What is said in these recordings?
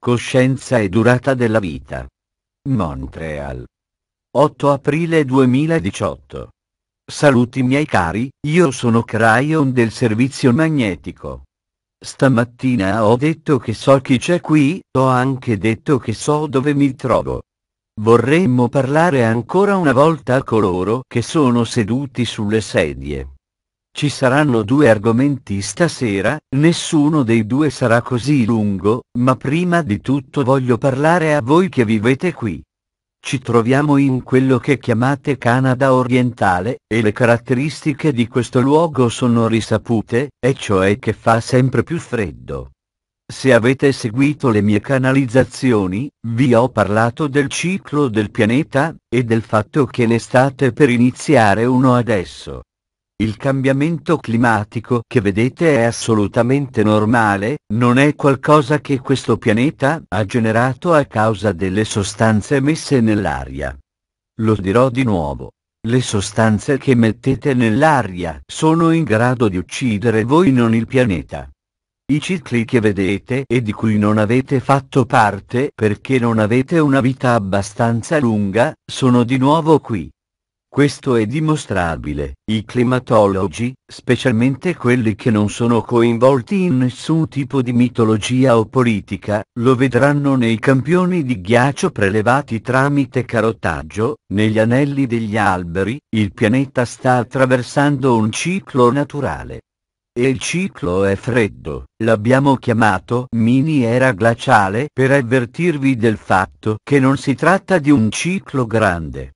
Coscienza e durata della vita. Montreal. 8 aprile 2018. Saluti miei cari, io sono Cryon del servizio magnetico. Stamattina ho detto che so chi c'è qui, ho anche detto che so dove mi trovo. Vorremmo parlare ancora una volta a coloro che sono seduti sulle sedie. Ci saranno due argomenti stasera, nessuno dei due sarà così lungo, ma prima di tutto voglio parlare a voi che vivete qui. Ci troviamo in quello che chiamate Canada orientale, e le caratteristiche di questo luogo sono risapute, e cioè che fa sempre più freddo. Se avete seguito le mie canalizzazioni, vi ho parlato del ciclo del pianeta, e del fatto che ne state per iniziare uno adesso. Il cambiamento climatico che vedete è assolutamente normale, non è qualcosa che questo pianeta ha generato a causa delle sostanze emesse nell'aria. Lo dirò di nuovo. Le sostanze che mettete nell'aria sono in grado di uccidere voi non il pianeta. I cicli che vedete e di cui non avete fatto parte perché non avete una vita abbastanza lunga, sono di nuovo qui. Questo è dimostrabile. I climatologi, specialmente quelli che non sono coinvolti in nessun tipo di mitologia o politica, lo vedranno nei campioni di ghiaccio prelevati tramite carottaggio, negli anelli degli alberi, il pianeta sta attraversando un ciclo naturale. E il ciclo è freddo, l'abbiamo chiamato mini era glaciale per avvertirvi del fatto che non si tratta di un ciclo grande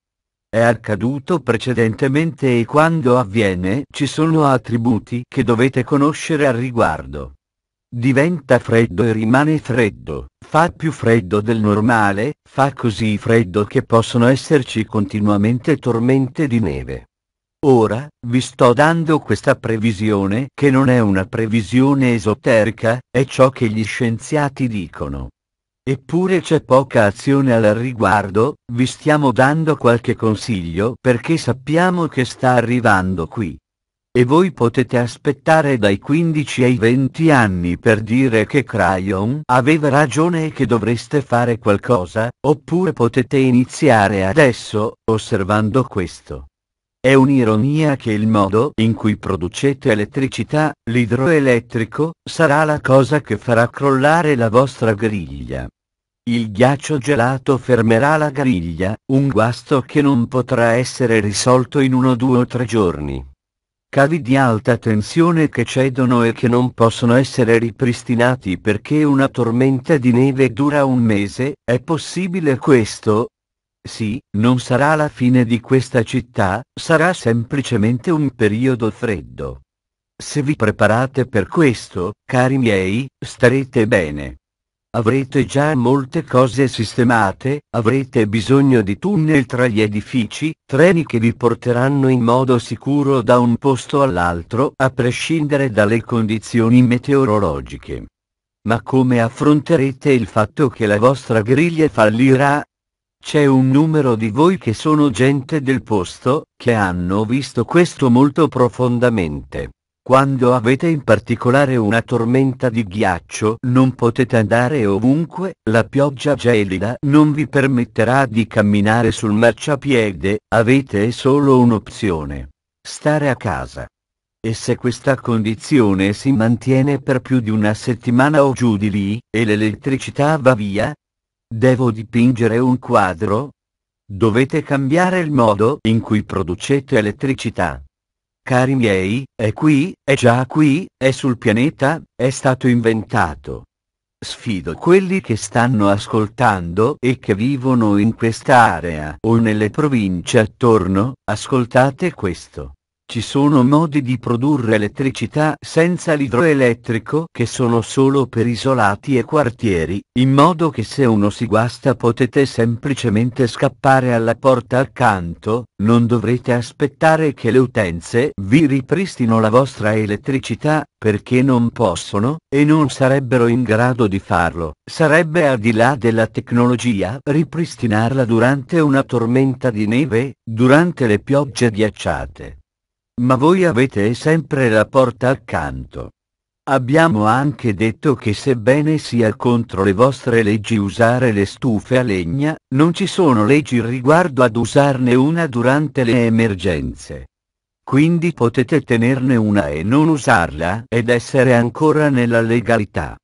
è accaduto precedentemente e quando avviene ci sono attributi che dovete conoscere al riguardo. Diventa freddo e rimane freddo, fa più freddo del normale, fa così freddo che possono esserci continuamente tormente di neve. Ora, vi sto dando questa previsione che non è una previsione esoterica, è ciò che gli scienziati dicono. Eppure c'è poca azione al riguardo, vi stiamo dando qualche consiglio perché sappiamo che sta arrivando qui. E voi potete aspettare dai 15 ai 20 anni per dire che Crayon aveva ragione e che dovreste fare qualcosa, oppure potete iniziare adesso, osservando questo. È un'ironia che il modo in cui producete elettricità, l'idroelettrico, sarà la cosa che farà crollare la vostra griglia. Il ghiaccio gelato fermerà la griglia, un guasto che non potrà essere risolto in uno, due o tre giorni. Cavi di alta tensione che cedono e che non possono essere ripristinati perché una tormenta di neve dura un mese, è possibile questo, sì, non sarà la fine di questa città, sarà semplicemente un periodo freddo. Se vi preparate per questo, cari miei, starete bene. Avrete già molte cose sistemate, avrete bisogno di tunnel tra gli edifici, treni che vi porteranno in modo sicuro da un posto all'altro a prescindere dalle condizioni meteorologiche. Ma come affronterete il fatto che la vostra griglia fallirà, c'è un numero di voi che sono gente del posto, che hanno visto questo molto profondamente. Quando avete in particolare una tormenta di ghiaccio non potete andare ovunque, la pioggia gelida non vi permetterà di camminare sul marciapiede, avete solo un'opzione. Stare a casa. E se questa condizione si mantiene per più di una settimana o giù di lì, e l'elettricità va via, Devo dipingere un quadro? Dovete cambiare il modo in cui producete elettricità. Cari miei, è qui, è già qui, è sul pianeta, è stato inventato. Sfido quelli che stanno ascoltando e che vivono in questa area o nelle province attorno, ascoltate questo. Ci sono modi di produrre elettricità senza l'idroelettrico che sono solo per isolati e quartieri, in modo che se uno si guasta potete semplicemente scappare alla porta accanto, non dovrete aspettare che le utenze vi ripristino la vostra elettricità, perché non possono, e non sarebbero in grado di farlo. Sarebbe al di là della tecnologia ripristinarla durante una tormenta di neve, durante le piogge ghiacciate ma voi avete sempre la porta accanto. Abbiamo anche detto che sebbene sia contro le vostre leggi usare le stufe a legna, non ci sono leggi riguardo ad usarne una durante le emergenze. Quindi potete tenerne una e non usarla ed essere ancora nella legalità.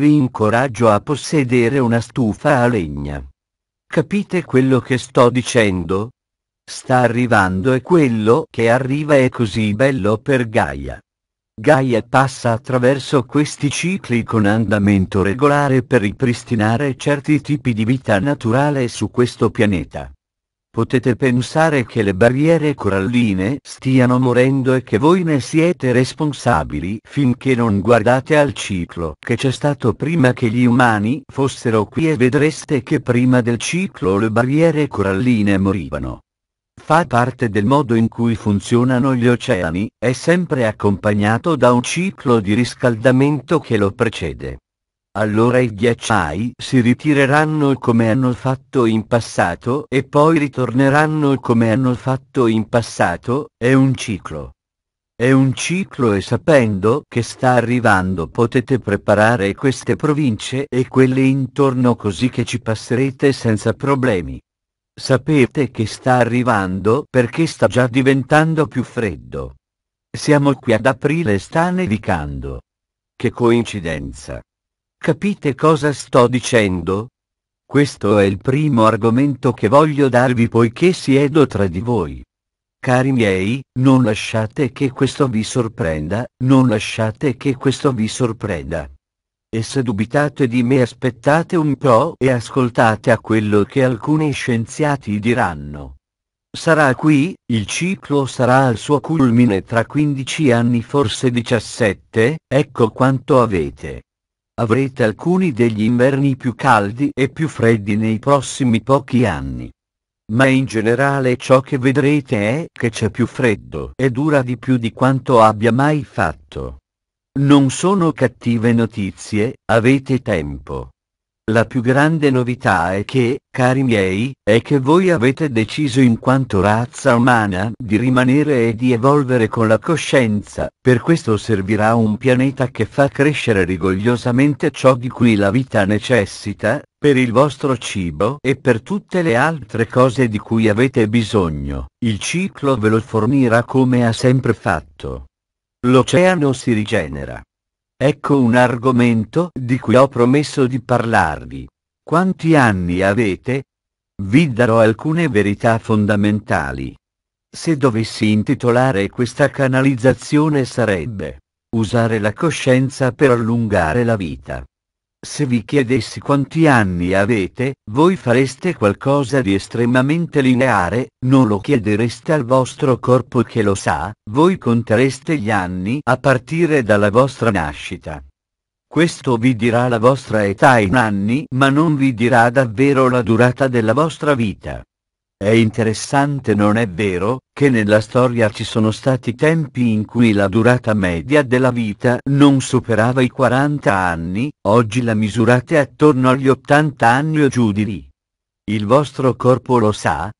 Vi incoraggio a possedere una stufa a legna. Capite quello che sto dicendo? Sta arrivando e quello che arriva è così bello per Gaia. Gaia passa attraverso questi cicli con andamento regolare per ripristinare certi tipi di vita naturale su questo pianeta. Potete pensare che le barriere coralline stiano morendo e che voi ne siete responsabili finché non guardate al ciclo che c'è stato prima che gli umani fossero qui e vedreste che prima del ciclo le barriere coralline morivano fa parte del modo in cui funzionano gli oceani, è sempre accompagnato da un ciclo di riscaldamento che lo precede. Allora i ghiacciai si ritireranno come hanno fatto in passato e poi ritorneranno come hanno fatto in passato, è un ciclo. È un ciclo e sapendo che sta arrivando potete preparare queste province e quelle intorno così che ci passerete senza problemi. Sapete che sta arrivando perché sta già diventando più freddo. Siamo qui ad aprile e sta nevicando. Che coincidenza. Capite cosa sto dicendo? Questo è il primo argomento che voglio darvi poiché siedo tra di voi. Cari miei, non lasciate che questo vi sorprenda, non lasciate che questo vi sorprenda. E se dubitate di me aspettate un po' e ascoltate a quello che alcuni scienziati diranno. Sarà qui, il ciclo sarà al suo culmine tra 15 anni forse 17, ecco quanto avete. Avrete alcuni degli inverni più caldi e più freddi nei prossimi pochi anni ma in generale ciò che vedrete è che c'è più freddo e dura di più di quanto abbia mai fatto. Non sono cattive notizie, avete tempo. La più grande novità è che, cari miei, è che voi avete deciso in quanto razza umana di rimanere e di evolvere con la coscienza, per questo servirà un pianeta che fa crescere rigogliosamente ciò di cui la vita necessita, per il vostro cibo e per tutte le altre cose di cui avete bisogno. Il ciclo ve lo fornirà come ha sempre fatto. L'oceano si rigenera. Ecco un argomento di cui ho promesso di parlarvi. Quanti anni avete? Vi darò alcune verità fondamentali. Se dovessi intitolare questa canalizzazione sarebbe usare la coscienza per allungare la vita. Se vi chiedessi quanti anni avete, voi fareste qualcosa di estremamente lineare, non lo chiedereste al vostro corpo che lo sa, voi contereste gli anni a partire dalla vostra nascita. Questo vi dirà la vostra età in anni ma non vi dirà davvero la durata della vostra vita. È interessante non è vero, che nella storia ci sono stati tempi in cui la durata media della vita non superava i 40 anni, oggi la misurate attorno agli 80 anni o giù di lì. Il vostro corpo lo sa?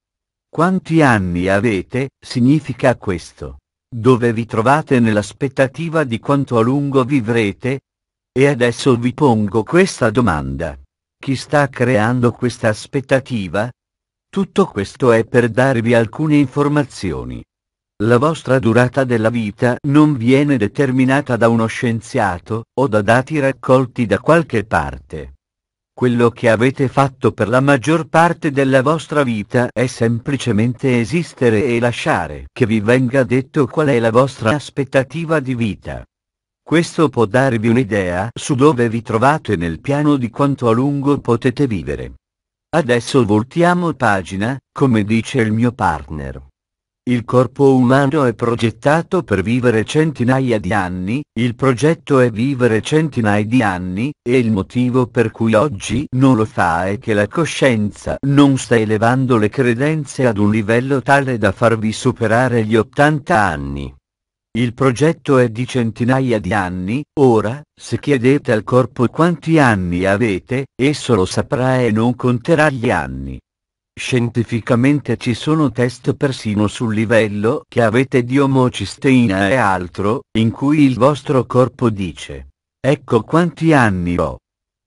Quanti anni avete, significa questo. Dove vi trovate nell'aspettativa di quanto a lungo vivrete? E adesso vi pongo questa domanda. Chi sta creando questa aspettativa? Tutto questo è per darvi alcune informazioni. La vostra durata della vita non viene determinata da uno scienziato, o da dati raccolti da qualche parte. Quello che avete fatto per la maggior parte della vostra vita è semplicemente esistere e lasciare che vi venga detto qual è la vostra aspettativa di vita. Questo può darvi un'idea su dove vi trovate nel piano di quanto a lungo potete vivere. Adesso voltiamo pagina, come dice il mio partner. Il corpo umano è progettato per vivere centinaia di anni, il progetto è vivere centinaia di anni, e il motivo per cui oggi non lo fa è che la coscienza non sta elevando le credenze ad un livello tale da farvi superare gli 80 anni. Il progetto è di centinaia di anni, ora, se chiedete al corpo quanti anni avete, esso lo saprà e non conterà gli anni. Scientificamente ci sono test persino sul livello che avete di omocisteina e altro, in cui il vostro corpo dice. Ecco quanti anni ho.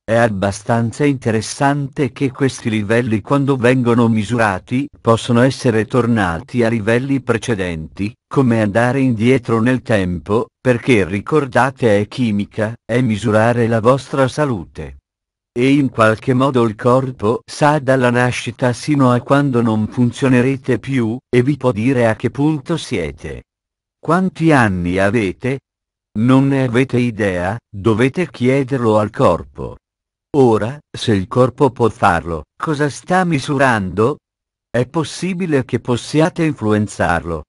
È abbastanza interessante che questi livelli quando vengono misurati possono essere tornati a livelli precedenti, come andare indietro nel tempo, perché ricordate è chimica, è misurare la vostra salute. E in qualche modo il corpo sa dalla nascita sino a quando non funzionerete più, e vi può dire a che punto siete. Quanti anni avete? Non ne avete idea, dovete chiederlo al corpo. Ora, se il corpo può farlo, cosa sta misurando? È possibile che possiate influenzarlo.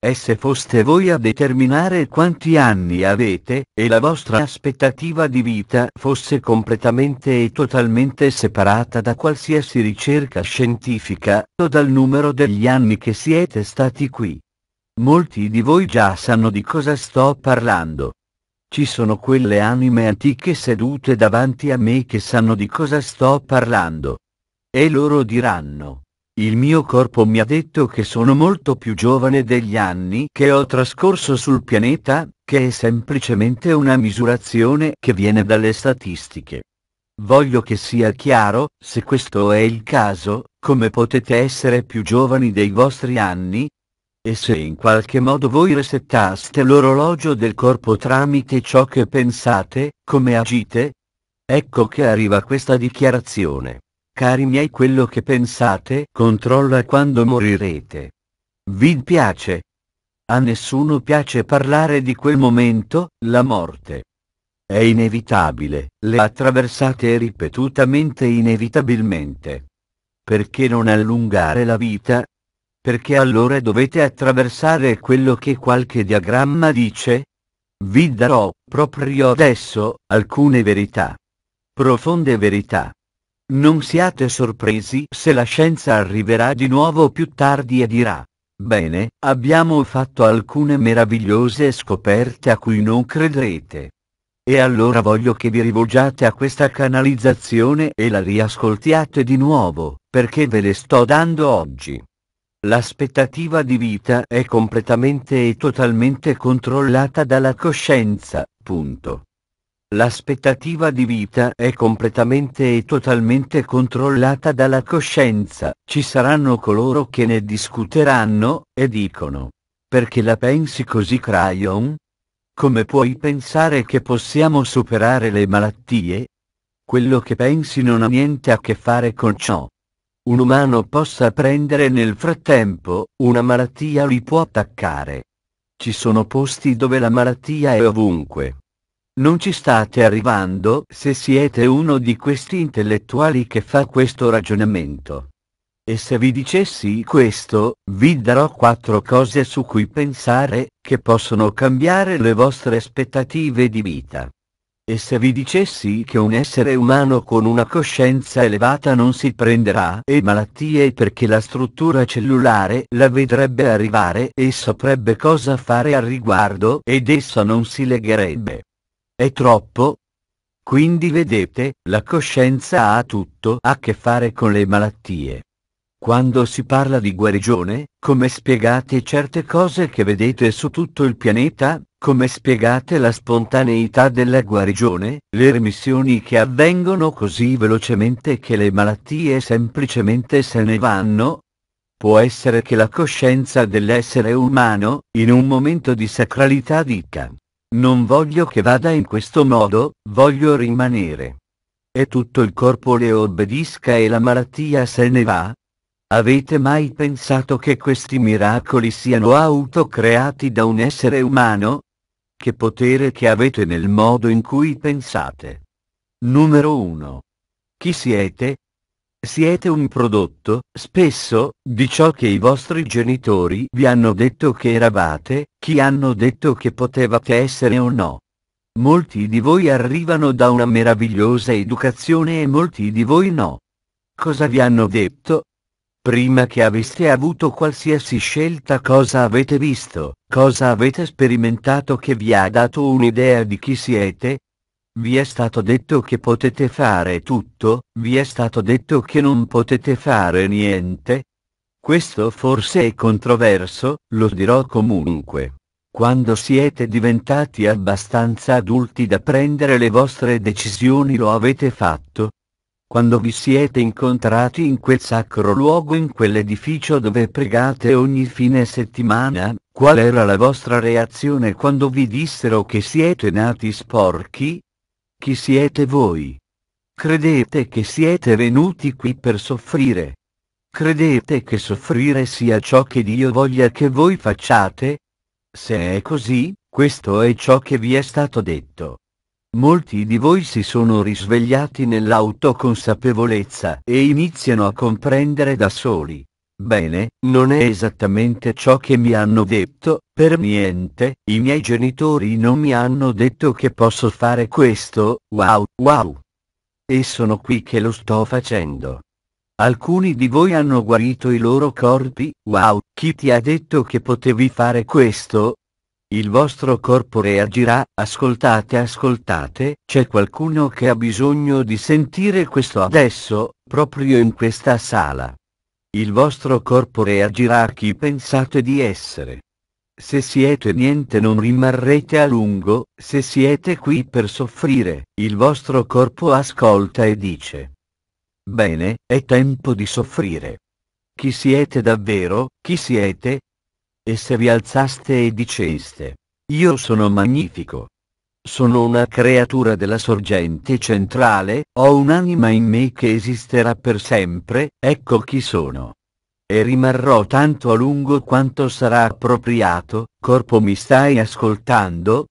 E se foste voi a determinare quanti anni avete, e la vostra aspettativa di vita fosse completamente e totalmente separata da qualsiasi ricerca scientifica, o dal numero degli anni che siete stati qui. Molti di voi già sanno di cosa sto parlando. Ci sono quelle anime antiche sedute davanti a me che sanno di cosa sto parlando. E loro diranno. Il mio corpo mi ha detto che sono molto più giovane degli anni che ho trascorso sul pianeta, che è semplicemente una misurazione che viene dalle statistiche. Voglio che sia chiaro, se questo è il caso, come potete essere più giovani dei vostri anni, e se in qualche modo voi resettaste l'orologio del corpo tramite ciò che pensate, come agite? Ecco che arriva questa dichiarazione. Cari miei quello che pensate controlla quando morirete. Vi piace? A nessuno piace parlare di quel momento, la morte. È inevitabile, le attraversate ripetutamente inevitabilmente. Perché non allungare la vita, perché allora dovete attraversare quello che qualche diagramma dice? Vi darò, proprio adesso, alcune verità. Profonde verità. Non siate sorpresi se la scienza arriverà di nuovo più tardi e dirà. Bene, abbiamo fatto alcune meravigliose scoperte a cui non credrete. E allora voglio che vi rivolgiate a questa canalizzazione e la riascoltiate di nuovo, perché ve le sto dando oggi. L'aspettativa di vita è completamente e totalmente controllata dalla coscienza, punto. L'aspettativa di vita è completamente e totalmente controllata dalla coscienza, ci saranno coloro che ne discuteranno, e dicono. Perché la pensi così Crayon? Come puoi pensare che possiamo superare le malattie? Quello che pensi non ha niente a che fare con ciò un umano possa prendere nel frattempo, una malattia li può attaccare. Ci sono posti dove la malattia è ovunque. Non ci state arrivando se siete uno di questi intellettuali che fa questo ragionamento. E se vi dicessi questo, vi darò quattro cose su cui pensare, che possono cambiare le vostre aspettative di vita. E se vi dicessi che un essere umano con una coscienza elevata non si prenderà e malattie perché la struttura cellulare la vedrebbe arrivare e saprebbe cosa fare al riguardo ed essa non si legherebbe. È troppo? Quindi vedete, la coscienza ha tutto a che fare con le malattie. Quando si parla di guarigione, come spiegate certe cose che vedete su tutto il pianeta? Come spiegate la spontaneità della guarigione, le remissioni che avvengono così velocemente che le malattie semplicemente se ne vanno? Può essere che la coscienza dell'essere umano, in un momento di sacralità dica, non voglio che vada in questo modo, voglio rimanere. E tutto il corpo le obbedisca e la malattia se ne va? Avete mai pensato che questi miracoli siano autocreati da un essere umano? che potere che avete nel modo in cui pensate. Numero 1. Chi siete? Siete un prodotto, spesso, di ciò che i vostri genitori vi hanno detto che eravate, chi hanno detto che potevate essere o no. Molti di voi arrivano da una meravigliosa educazione e molti di voi no. Cosa vi hanno detto, prima che aveste avuto qualsiasi scelta cosa avete visto, cosa avete sperimentato che vi ha dato un'idea di chi siete? Vi è stato detto che potete fare tutto, vi è stato detto che non potete fare niente? Questo forse è controverso, lo dirò comunque. Quando siete diventati abbastanza adulti da prendere le vostre decisioni lo avete fatto, quando vi siete incontrati in quel sacro luogo in quell'edificio dove pregate ogni fine settimana, qual era la vostra reazione quando vi dissero che siete nati sporchi? Chi siete voi? Credete che siete venuti qui per soffrire? Credete che soffrire sia ciò che Dio voglia che voi facciate? Se è così, questo è ciò che vi è stato detto. Molti di voi si sono risvegliati nell'autoconsapevolezza e iniziano a comprendere da soli. Bene, non è esattamente ciò che mi hanno detto, per niente, i miei genitori non mi hanno detto che posso fare questo, wow, wow. E sono qui che lo sto facendo. Alcuni di voi hanno guarito i loro corpi, wow, chi ti ha detto che potevi fare questo, il vostro corpo reagirà, ascoltate ascoltate, c'è qualcuno che ha bisogno di sentire questo adesso, proprio in questa sala. Il vostro corpo reagirà a chi pensate di essere. Se siete niente non rimarrete a lungo, se siete qui per soffrire, il vostro corpo ascolta e dice. Bene, è tempo di soffrire. Chi siete davvero, chi siete, e se rialzaste e diceste, io sono magnifico. Sono una creatura della sorgente centrale, ho un'anima in me che esisterà per sempre, ecco chi sono. E rimarrò tanto a lungo quanto sarà appropriato, corpo mi stai ascoltando?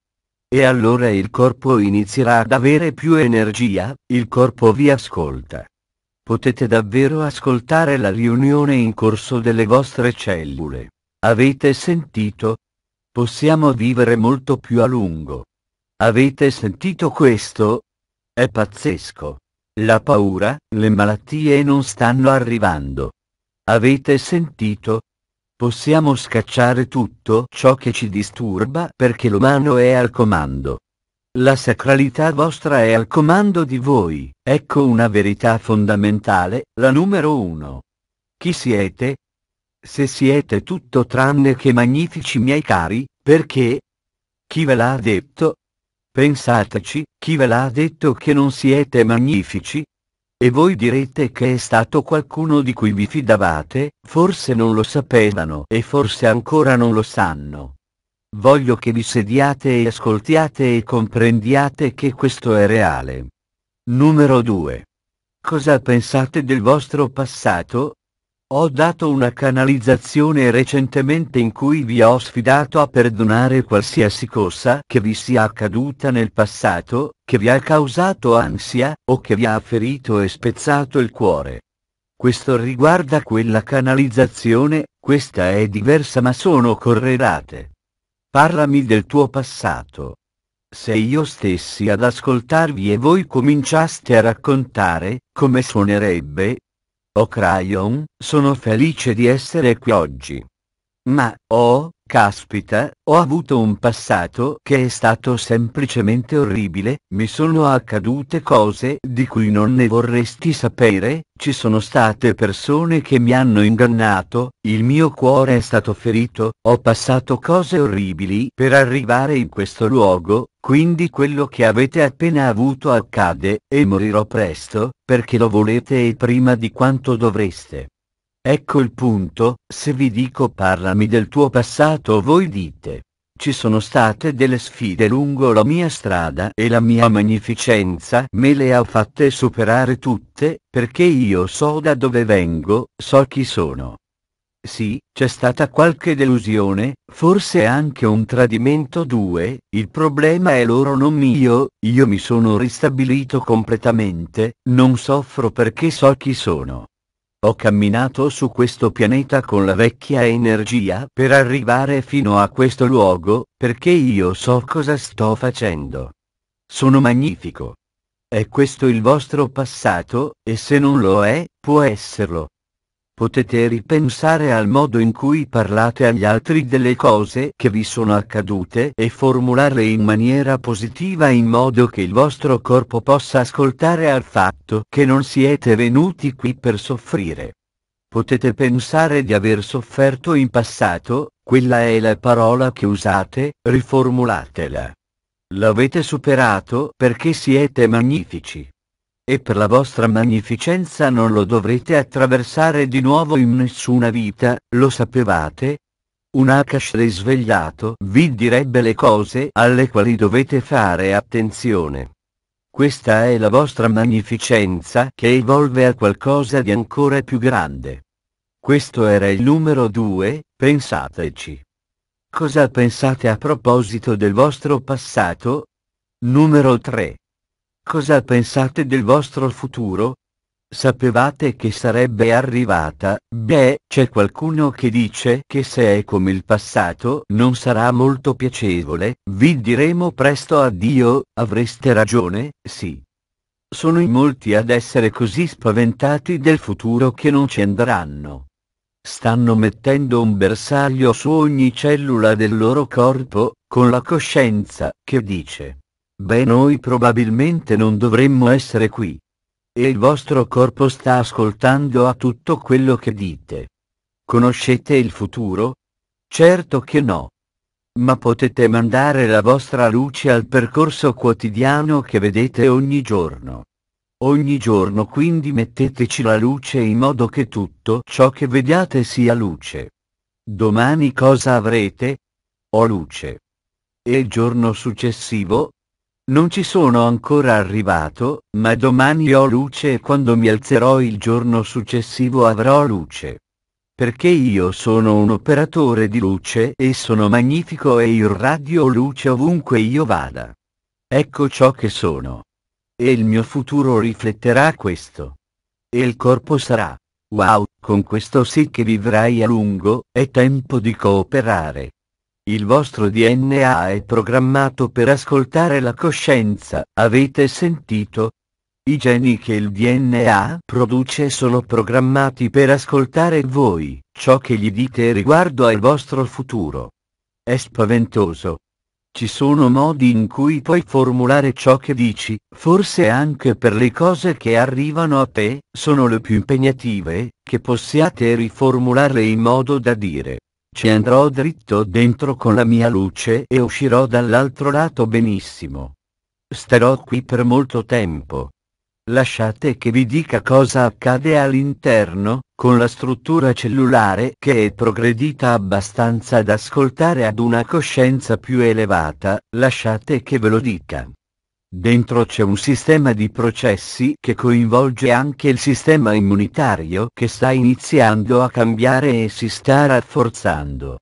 E allora il corpo inizierà ad avere più energia, il corpo vi ascolta. Potete davvero ascoltare la riunione in corso delle vostre cellule. Avete sentito? Possiamo vivere molto più a lungo. Avete sentito questo? È pazzesco. La paura, le malattie non stanno arrivando. Avete sentito? Possiamo scacciare tutto ciò che ci disturba perché l'umano è al comando. La sacralità vostra è al comando di voi, ecco una verità fondamentale, la numero uno. Chi siete? Se siete tutto tranne che magnifici miei cari, perché? Chi ve l'ha detto? Pensateci, chi ve l'ha detto che non siete magnifici? E voi direte che è stato qualcuno di cui vi fidavate, forse non lo sapevano e forse ancora non lo sanno. Voglio che vi sediate e ascoltiate e comprendiate che questo è reale. Numero 2. Cosa pensate del vostro passato? Ho dato una canalizzazione recentemente in cui vi ho sfidato a perdonare qualsiasi cosa che vi sia accaduta nel passato, che vi ha causato ansia, o che vi ha ferito e spezzato il cuore. Questo riguarda quella canalizzazione, questa è diversa ma sono correlate. Parlami del tuo passato. Se io stessi ad ascoltarvi e voi cominciaste a raccontare, come suonerebbe, Oh Crayon, sono felice di essere qui oggi. Ma, oh, caspita, ho avuto un passato che è stato semplicemente orribile, mi sono accadute cose di cui non ne vorresti sapere, ci sono state persone che mi hanno ingannato, il mio cuore è stato ferito, ho passato cose orribili per arrivare in questo luogo, quindi quello che avete appena avuto accade, e morirò presto, perché lo volete e prima di quanto dovreste. Ecco il punto, se vi dico parlami del tuo passato voi dite. Ci sono state delle sfide lungo la mia strada e la mia magnificenza me le ha fatte superare tutte, perché io so da dove vengo, so chi sono. Sì, c'è stata qualche delusione, forse anche un tradimento 2, il problema è loro non mio, io mi sono ristabilito completamente, non soffro perché so chi sono. Ho camminato su questo pianeta con la vecchia energia per arrivare fino a questo luogo, perché io so cosa sto facendo. Sono magnifico. È questo il vostro passato, e se non lo è, può esserlo potete ripensare al modo in cui parlate agli altri delle cose che vi sono accadute e formularle in maniera positiva in modo che il vostro corpo possa ascoltare al fatto che non siete venuti qui per soffrire. Potete pensare di aver sofferto in passato, quella è la parola che usate, riformulatela. L'avete superato perché siete magnifici e per la vostra magnificenza non lo dovrete attraversare di nuovo in nessuna vita, lo sapevate? Un Akash risvegliato vi direbbe le cose alle quali dovete fare attenzione. Questa è la vostra magnificenza che evolve a qualcosa di ancora più grande. Questo era il numero 2, pensateci. Cosa pensate a proposito del vostro passato? Numero 3. Cosa pensate del vostro futuro? Sapevate che sarebbe arrivata, beh, c'è qualcuno che dice che se è come il passato non sarà molto piacevole, vi diremo presto addio, avreste ragione, sì. Sono in molti ad essere così spaventati del futuro che non ci andranno. Stanno mettendo un bersaglio su ogni cellula del loro corpo, con la coscienza, che dice Beh noi probabilmente non dovremmo essere qui. E il vostro corpo sta ascoltando a tutto quello che dite. Conoscete il futuro? Certo che no. Ma potete mandare la vostra luce al percorso quotidiano che vedete ogni giorno. Ogni giorno quindi metteteci la luce in modo che tutto ciò che vediate sia luce. Domani cosa avrete? Ho luce. E il giorno successivo, non ci sono ancora arrivato, ma domani ho luce e quando mi alzerò il giorno successivo avrò luce. Perché io sono un operatore di luce e sono magnifico e irradio luce ovunque io vada. Ecco ciò che sono. E il mio futuro rifletterà questo. E il corpo sarà. Wow, con questo sì che vivrai a lungo, è tempo di cooperare. Il vostro DNA è programmato per ascoltare la coscienza, avete sentito? I geni che il DNA produce sono programmati per ascoltare voi, ciò che gli dite riguardo al vostro futuro. È spaventoso. Ci sono modi in cui puoi formulare ciò che dici, forse anche per le cose che arrivano a te, sono le più impegnative, che possiate riformularle in modo da dire. Ci andrò dritto dentro con la mia luce e uscirò dall'altro lato benissimo. Starò qui per molto tempo. Lasciate che vi dica cosa accade all'interno, con la struttura cellulare che è progredita abbastanza ad ascoltare ad una coscienza più elevata, lasciate che ve lo dica. Dentro c'è un sistema di processi che coinvolge anche il sistema immunitario che sta iniziando a cambiare e si sta rafforzando.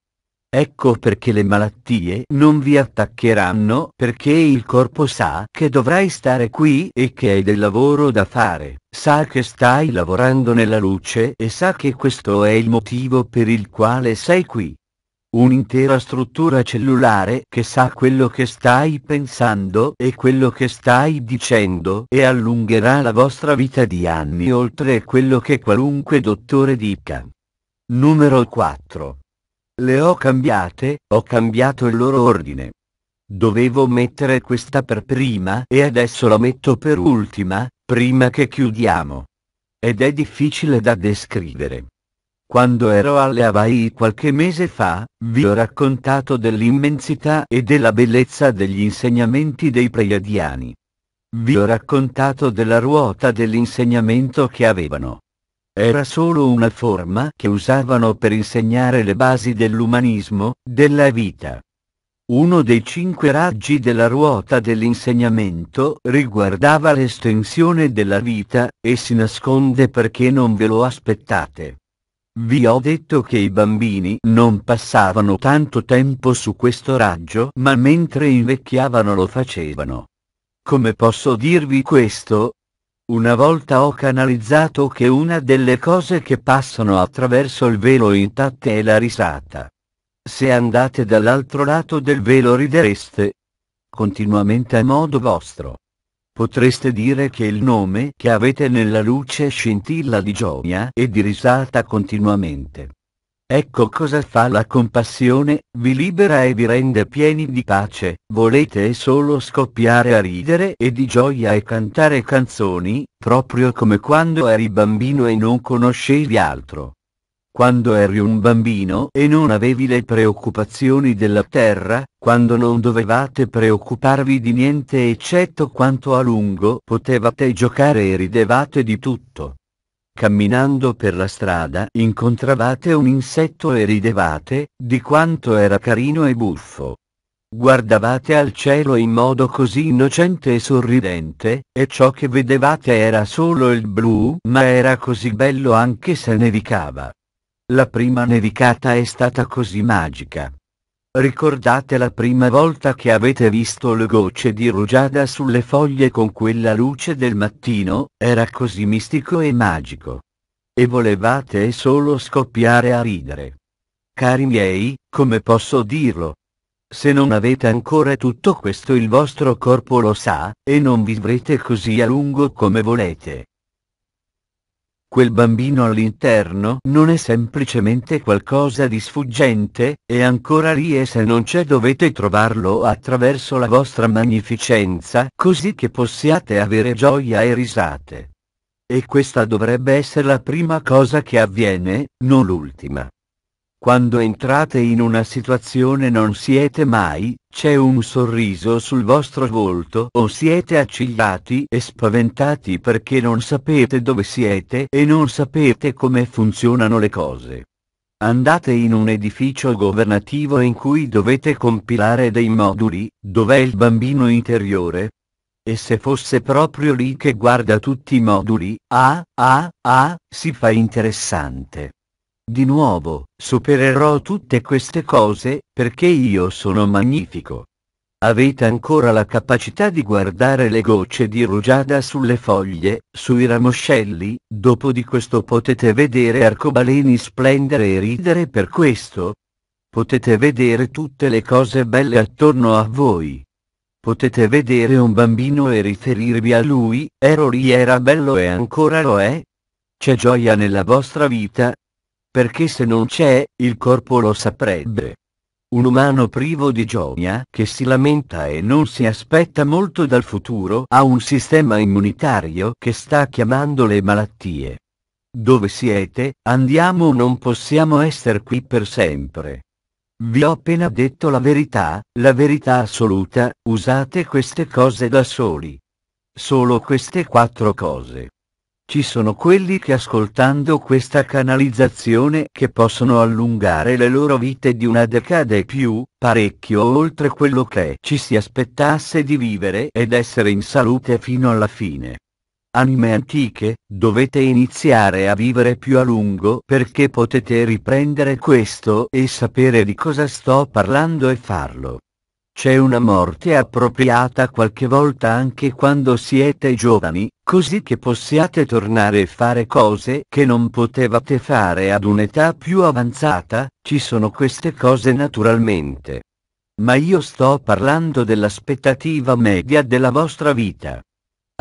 Ecco perché le malattie non vi attaccheranno perché il corpo sa che dovrai stare qui e che hai del lavoro da fare, sa che stai lavorando nella luce e sa che questo è il motivo per il quale sei qui. Un'intera struttura cellulare che sa quello che stai pensando e quello che stai dicendo e allungherà la vostra vita di anni oltre quello che qualunque dottore dica. Numero 4. Le ho cambiate, ho cambiato il loro ordine. Dovevo mettere questa per prima e adesso la metto per ultima, prima che chiudiamo. Ed è difficile da descrivere. Quando ero alle Hawaii qualche mese fa, vi ho raccontato dell'immensità e della bellezza degli insegnamenti dei pleiadiani. Vi ho raccontato della ruota dell'insegnamento che avevano. Era solo una forma che usavano per insegnare le basi dell'umanismo, della vita. Uno dei cinque raggi della ruota dell'insegnamento riguardava l'estensione della vita e si nasconde perché non ve lo aspettate. Vi ho detto che i bambini non passavano tanto tempo su questo raggio ma mentre invecchiavano lo facevano. Come posso dirvi questo? Una volta ho canalizzato che una delle cose che passano attraverso il velo intatte è la risata. Se andate dall'altro lato del velo ridereste. Continuamente a modo vostro. Potreste dire che il nome che avete nella luce scintilla di gioia e di risalta continuamente. Ecco cosa fa la compassione, vi libera e vi rende pieni di pace, volete solo scoppiare a ridere e di gioia e cantare canzoni, proprio come quando eri bambino e non conoscevi altro quando eri un bambino e non avevi le preoccupazioni della terra, quando non dovevate preoccuparvi di niente eccetto quanto a lungo potevate giocare e ridevate di tutto. Camminando per la strada incontravate un insetto e ridevate di quanto era carino e buffo. Guardavate al cielo in modo così innocente e sorridente, e ciò che vedevate era solo il blu, ma era così bello anche se nevicava. La prima nevicata è stata così magica. Ricordate la prima volta che avete visto le gocce di rugiada sulle foglie con quella luce del mattino, era così mistico e magico. E volevate solo scoppiare a ridere. Cari miei, come posso dirlo? Se non avete ancora tutto questo il vostro corpo lo sa, e non vivrete così a lungo come volete quel bambino all'interno non è semplicemente qualcosa di sfuggente, è ancora lì e se non c'è dovete trovarlo attraverso la vostra magnificenza così che possiate avere gioia e risate. E questa dovrebbe essere la prima cosa che avviene, non l'ultima. Quando entrate in una situazione non siete mai, c'è un sorriso sul vostro volto o siete accigliati e spaventati perché non sapete dove siete e non sapete come funzionano le cose. Andate in un edificio governativo in cui dovete compilare dei moduli, dov'è il bambino interiore? E se fosse proprio lì che guarda tutti i moduli, ah, ah, ah, si fa interessante. Di nuovo, supererò tutte queste cose, perché io sono magnifico. Avete ancora la capacità di guardare le gocce di rugiada sulle foglie, sui ramoscelli, dopo di questo potete vedere arcobaleni splendere e ridere per questo. Potete vedere tutte le cose belle attorno a voi. Potete vedere un bambino e riferirvi a lui, ero lì era bello e ancora lo è. C'è gioia nella vostra vita, perché se non c'è, il corpo lo saprebbe. Un umano privo di gioia che si lamenta e non si aspetta molto dal futuro ha un sistema immunitario che sta chiamando le malattie. Dove siete, andiamo o non possiamo essere qui per sempre. Vi ho appena detto la verità, la verità assoluta, usate queste cose da soli. Solo queste quattro cose. Ci sono quelli che ascoltando questa canalizzazione che possono allungare le loro vite di una decade e più, parecchio oltre quello che ci si aspettasse di vivere ed essere in salute fino alla fine. Anime antiche, dovete iniziare a vivere più a lungo perché potete riprendere questo e sapere di cosa sto parlando e farlo. C'è una morte appropriata qualche volta anche quando siete giovani, così che possiate tornare e fare cose che non potevate fare ad un'età più avanzata, ci sono queste cose naturalmente. Ma io sto parlando dell'aspettativa media della vostra vita.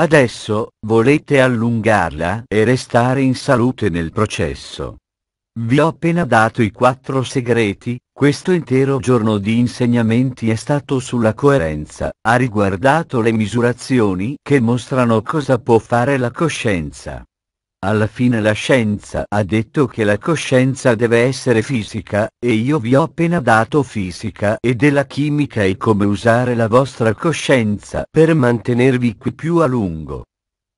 Adesso, volete allungarla e restare in salute nel processo. Vi ho appena dato i quattro segreti, questo intero giorno di insegnamenti è stato sulla coerenza, ha riguardato le misurazioni che mostrano cosa può fare la coscienza. Alla fine la scienza ha detto che la coscienza deve essere fisica, e io vi ho appena dato fisica e della chimica e come usare la vostra coscienza per mantenervi qui più a lungo.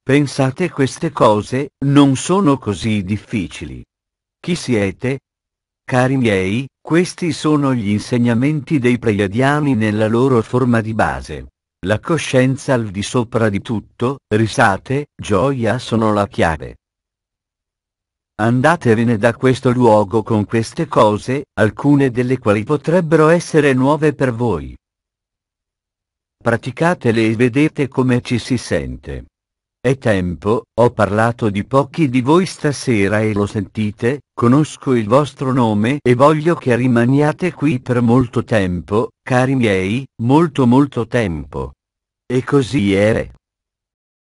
Pensate queste cose, non sono così difficili. Chi siete? Cari miei, questi sono gli insegnamenti dei preiadiani nella loro forma di base. La coscienza al di sopra di tutto, risate, gioia sono la chiave. Andatevene da questo luogo con queste cose, alcune delle quali potrebbero essere nuove per voi. Praticatele e vedete come ci si sente. È tempo, ho parlato di pochi di voi stasera e lo sentite, conosco il vostro nome e voglio che rimaniate qui per molto tempo, cari miei, molto molto tempo. E così era.